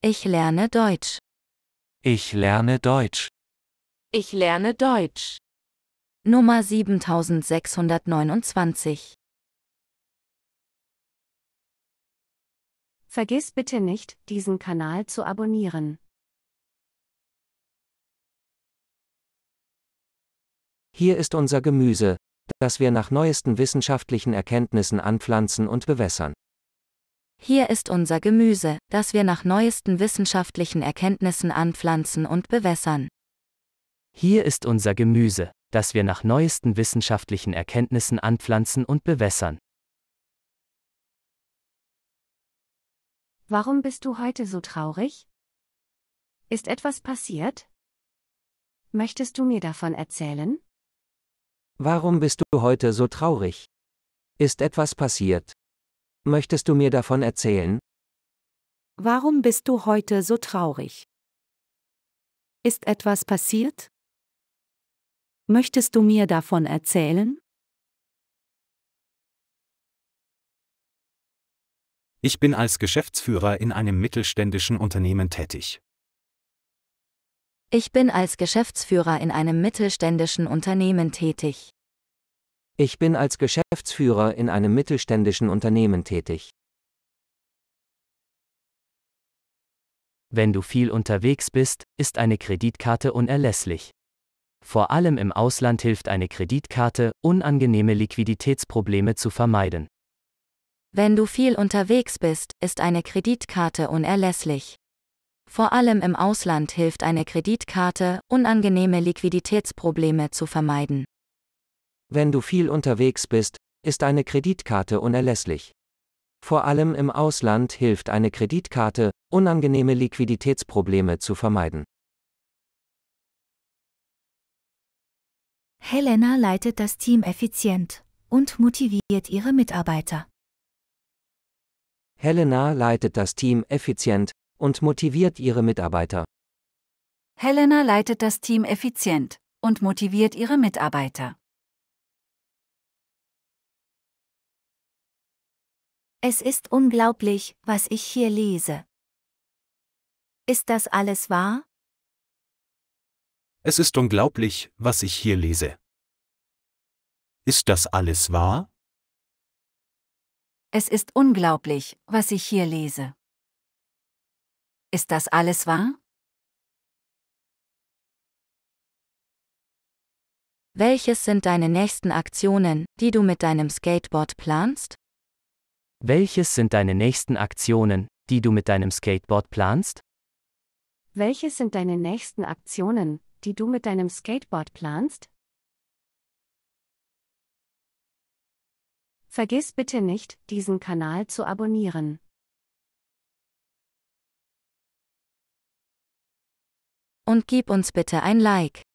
Ich lerne Deutsch. Ich lerne Deutsch. Ich lerne Deutsch. Nummer 7629. Vergiss bitte nicht, diesen Kanal zu abonnieren. Hier ist unser Gemüse, das wir nach neuesten wissenschaftlichen Erkenntnissen anpflanzen und bewässern. Hier ist unser Gemüse, das wir nach neuesten wissenschaftlichen Erkenntnissen anpflanzen und bewässern. Hier ist unser Gemüse, das wir nach neuesten wissenschaftlichen Erkenntnissen anpflanzen und bewässern. Warum bist du heute so traurig? Ist etwas passiert? Möchtest du mir davon erzählen? Warum bist du heute so traurig? Ist etwas passiert? Möchtest du mir davon erzählen? Warum bist du heute so traurig? Ist etwas passiert? Möchtest du mir davon erzählen? Ich bin als Geschäftsführer in einem mittelständischen Unternehmen tätig. Ich bin als Geschäftsführer in einem mittelständischen Unternehmen tätig. Ich bin als Geschäftsführer in einem mittelständischen Unternehmen tätig. Wenn du viel unterwegs bist, ist eine Kreditkarte unerlässlich. Vor allem im Ausland hilft eine Kreditkarte, unangenehme Liquiditätsprobleme zu vermeiden. Wenn du viel unterwegs bist, ist eine Kreditkarte unerlässlich. Vor allem im Ausland hilft eine Kreditkarte, unangenehme Liquiditätsprobleme zu vermeiden. Wenn du viel unterwegs bist, ist eine Kreditkarte unerlässlich. Vor allem im Ausland hilft eine Kreditkarte, unangenehme Liquiditätsprobleme zu vermeiden. Helena leitet das Team effizient und motiviert ihre Mitarbeiter. Helena leitet das Team effizient und motiviert ihre Mitarbeiter. Helena leitet das Team effizient und motiviert ihre Mitarbeiter. Es ist unglaublich, was ich hier lese. Ist das alles wahr? Es ist unglaublich, was ich hier lese. Ist das alles wahr? Es ist unglaublich, was ich hier lese. Ist das alles wahr? Welches sind deine nächsten Aktionen, die du mit deinem Skateboard planst? Welches sind deine nächsten Aktionen, die du mit deinem Skateboard planst? Welches sind deine nächsten Aktionen, die du mit deinem Skateboard planst? Vergiss bitte nicht, diesen Kanal zu abonnieren. Und gib uns bitte ein Like.